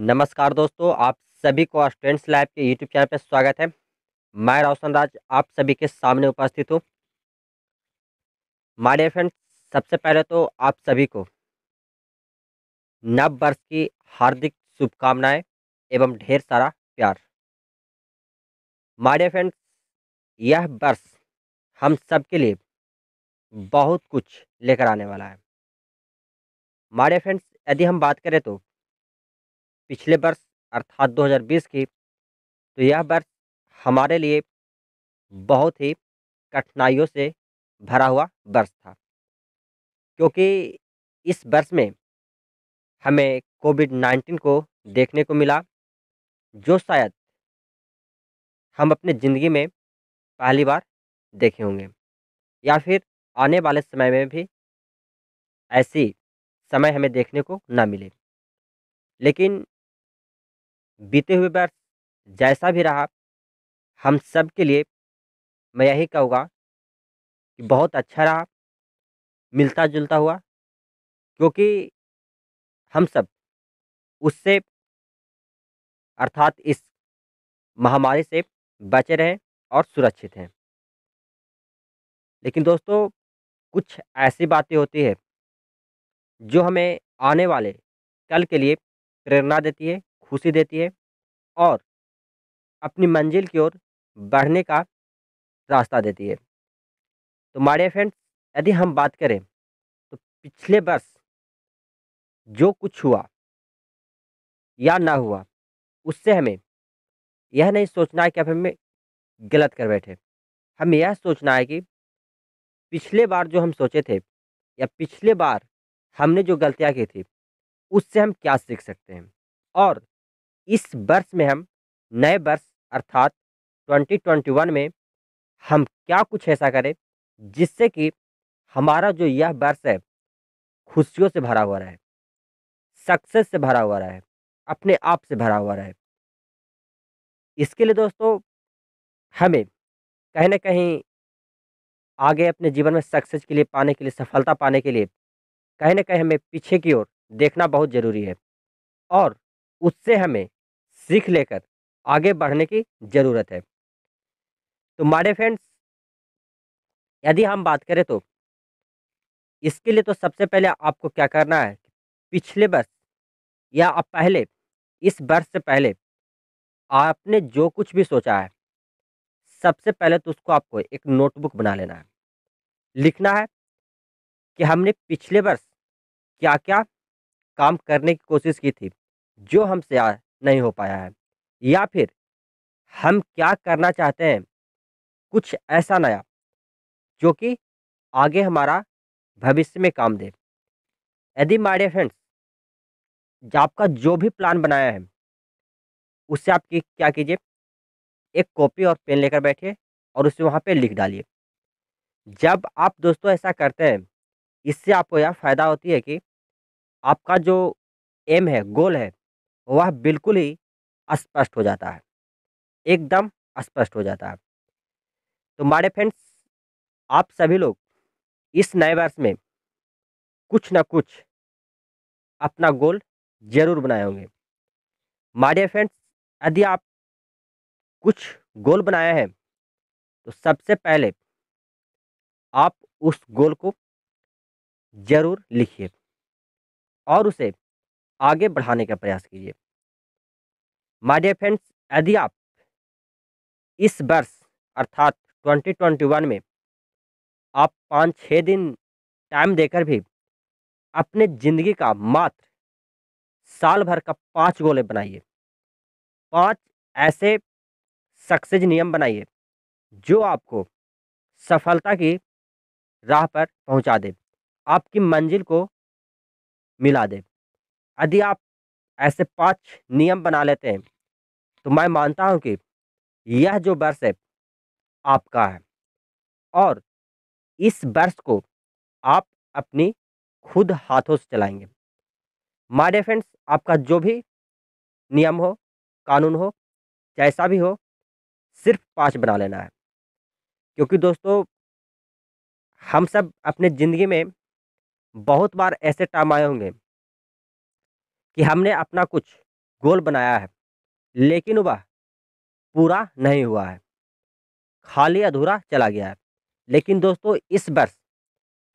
नमस्कार दोस्तों आप सभी को स्टूडेंट्स लाइव के यूट्यूब चैनल पर स्वागत है मैं रोशन राज आप सभी के सामने उपस्थित हूँ माडियर फ्रेंड्स सबसे पहले तो आप सभी को नव वर्ष की हार्दिक शुभकामनाएं एवं ढेर सारा प्यार माडियर फ्रेंड्स यह वर्ष हम सब के लिए बहुत कुछ लेकर आने वाला है माडियर फ्रेंड्स यदि हम बात करें तो पिछले वर्ष अर्थात 2020 की तो यह वर्ष हमारे लिए बहुत ही कठिनाइयों से भरा हुआ वर्ष था क्योंकि इस वर्ष में हमें कोविड नाइन्टीन को देखने को मिला जो शायद हम अपने ज़िंदगी में पहली बार देखे होंगे या फिर आने वाले समय में भी ऐसी समय हमें देखने को ना मिले लेकिन बीते हुए वर्ष जैसा भी रहा हम सब के लिए मैं यही कहूँगा कि बहुत अच्छा रहा मिलता जुलता हुआ क्योंकि हम सब उससे अर्थात इस महामारी से बचे रहें और सुरक्षित हैं लेकिन दोस्तों कुछ ऐसी बातें होती है जो हमें आने वाले कल के लिए प्रेरणा देती है खुशी देती है और अपनी मंजिल की ओर बढ़ने का रास्ता देती है तो माड़े फ्रेंड्स यदि हम बात करें तो पिछले वर्ष जो कुछ हुआ या ना हुआ उससे हमें यह नहीं सोचना है कि अब हमें गलत कर बैठे हमें यह सोचना है कि पिछले बार जो हम सोचे थे या पिछले बार हमने जो गलतियाँ की थी उससे हम क्या सीख सकते हैं और इस वर्ष में हम नए वर्ष अर्थात 2021 में हम क्या कुछ ऐसा करें जिससे कि हमारा जो यह वर्ष है खुशियों से भरा हुआ रहे सक्सेस से भरा हुआ रहे अपने आप से भरा हुआ रहे इसके लिए दोस्तों हमें कहीं ना कहीं आगे अपने जीवन में सक्सेस के लिए पाने के लिए सफलता पाने के लिए कहीं ना कहीं हमें पीछे की ओर देखना बहुत ज़रूरी है और उससे हमें सीख लेकर आगे बढ़ने की ज़रूरत है तो मारे फ्रेंड्स यदि हम बात करें तो इसके लिए तो सबसे पहले आपको क्या करना है पिछले वर्ष या अब पहले इस वर्ष से पहले आपने जो कुछ भी सोचा है सबसे पहले तो उसको आपको एक नोटबुक बना लेना है लिखना है कि हमने पिछले वर्ष क्या क्या काम करने की कोशिश की थी जो हमसे नहीं हो पाया है या फिर हम क्या करना चाहते हैं कुछ ऐसा नया जो कि आगे हमारा भविष्य में काम दे यदि माइडे फ्रेंड्स आपका जो भी प्लान बनाया है उससे आप क्या कीजिए एक कॉपी और पेन लेकर बैठिए और उसे वहाँ पे लिख डालिए जब आप दोस्तों ऐसा करते हैं इससे आपको यह फ़ायदा होती है कि आपका जो एम है गोल है तो वह बिल्कुल ही स्पष्ट हो जाता है एकदम स्पष्ट हो जाता है तो मारे फ्रेंड्स आप सभी लोग इस नए वर्ष में कुछ ना कुछ अपना गोल जरूर बनाए होंगे मारे फ्रेंड्स यदि आप कुछ गोल बनाया है तो सबसे पहले आप उस गोल को ज़रूर लिखिए और उसे आगे बढ़ाने का प्रयास कीजिए माय डियर फ्रेंड्स यदि आप इस वर्ष अर्थात 2021 में आप पाँच छः दिन टाइम देकर भी अपने ज़िंदगी का मात्र साल भर का पांच गोले बनाइए पांच ऐसे सक्सेस नियम बनाइए जो आपको सफलता की राह पर पहुंचा दे आपकी मंजिल को मिला दे यदि आप ऐसे पांच नियम बना लेते हैं तो मैं मानता हूं कि यह जो वर्ष है आपका है और इस वर्ष को आप अपनी खुद हाथों से चलाएंगे माय डे फ्रेंड्स आपका जो भी नियम हो कानून हो जैसा भी हो सिर्फ पाँच बना लेना है क्योंकि दोस्तों हम सब अपने ज़िंदगी में बहुत बार ऐसे टाइम आए होंगे कि हमने अपना कुछ गोल बनाया है लेकिन वह पूरा नहीं हुआ है खाली अधूरा चला गया है लेकिन दोस्तों इस वर्ष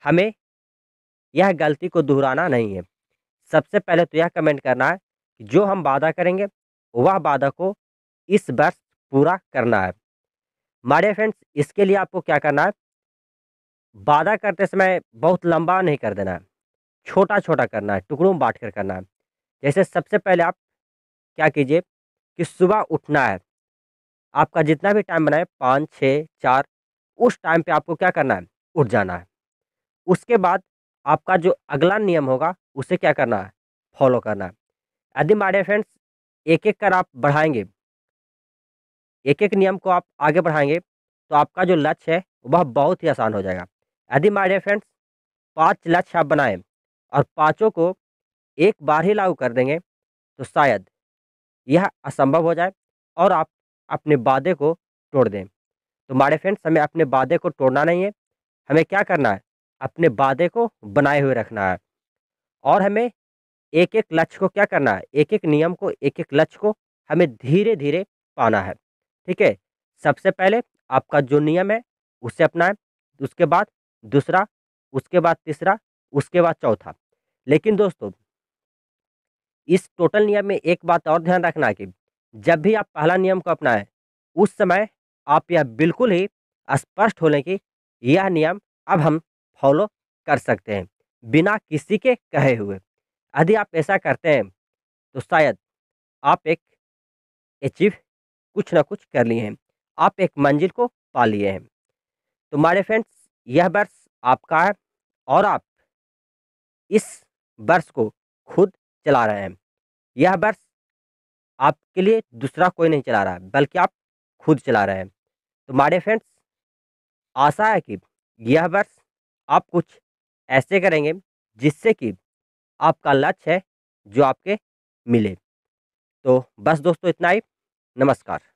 हमें यह गलती को दोहराना नहीं है सबसे पहले तो यह कमेंट करना है कि जो हम वादा करेंगे वह वादा को इस वर्ष पूरा करना है मारे फ्रेंड्स इसके लिए आपको क्या करना है वादा करते समय बहुत लंबा नहीं कर देना है छोटा छोटा करना है टुकड़ों में बांट कर करना है जैसे सबसे पहले आप क्या कीजिए कि सुबह उठना है आपका जितना भी टाइम बनाए पाँच छः चार उस टाइम पे आपको क्या करना है उठ जाना है उसके बाद आपका जो अगला नियम होगा उसे क्या करना है फॉलो करना है यदि मारे फ्रेंड्स एक एक कर आप बढ़ाएंगे एक एक नियम को आप आगे बढ़ाएंगे तो आपका जो लक्ष्य है वह बहुत ही आसान हो जाएगा यदि मारे फ्रेंड्स पाँच लक्ष्य आप बनाएँ और पाँचों को एक बार ही लागू कर देंगे तो शायद यह असंभव हो जाए और आप अपने वादे को तोड़ दें तो मारे फ्रेंड्स हमें अपने वादे को तोड़ना नहीं है हमें क्या करना है अपने वादे को बनाए हुए रखना है और हमें एक एक लक्ष्य को क्या करना है एक एक नियम को एक एक लक्ष्य को हमें धीरे धीरे पाना है ठीक है सबसे पहले आपका जो नियम है उसे अपनाएं उसके बाद दूसरा उसके बाद तीसरा उसके बाद चौथा लेकिन दोस्तों इस टोटल नियम में एक बात और ध्यान रखना कि जब भी आप पहला नियम को अपनाएं उस समय आप यह बिल्कुल ही स्पष्ट हो लें कि यह नियम अब हम फॉलो कर सकते हैं बिना किसी के कहे हुए यदि आप ऐसा करते हैं तो शायद आप एक अचीव कुछ ना कुछ कर लिए हैं आप एक मंजिल को पा लिए हैं तो मारे फ्रेंड्स यह वर्ष आपका है और आप इस वर्ष को खुद चला रहे हैं यह बस आपके लिए दूसरा कोई नहीं चला रहा है बल्कि आप खुद चला रहे हैं तो मारे फ्रेंड्स आशा है कि यह वर्ष आप कुछ ऐसे करेंगे जिससे कि आपका लक्ष्य है जो आपके मिले तो बस दोस्तों इतना ही नमस्कार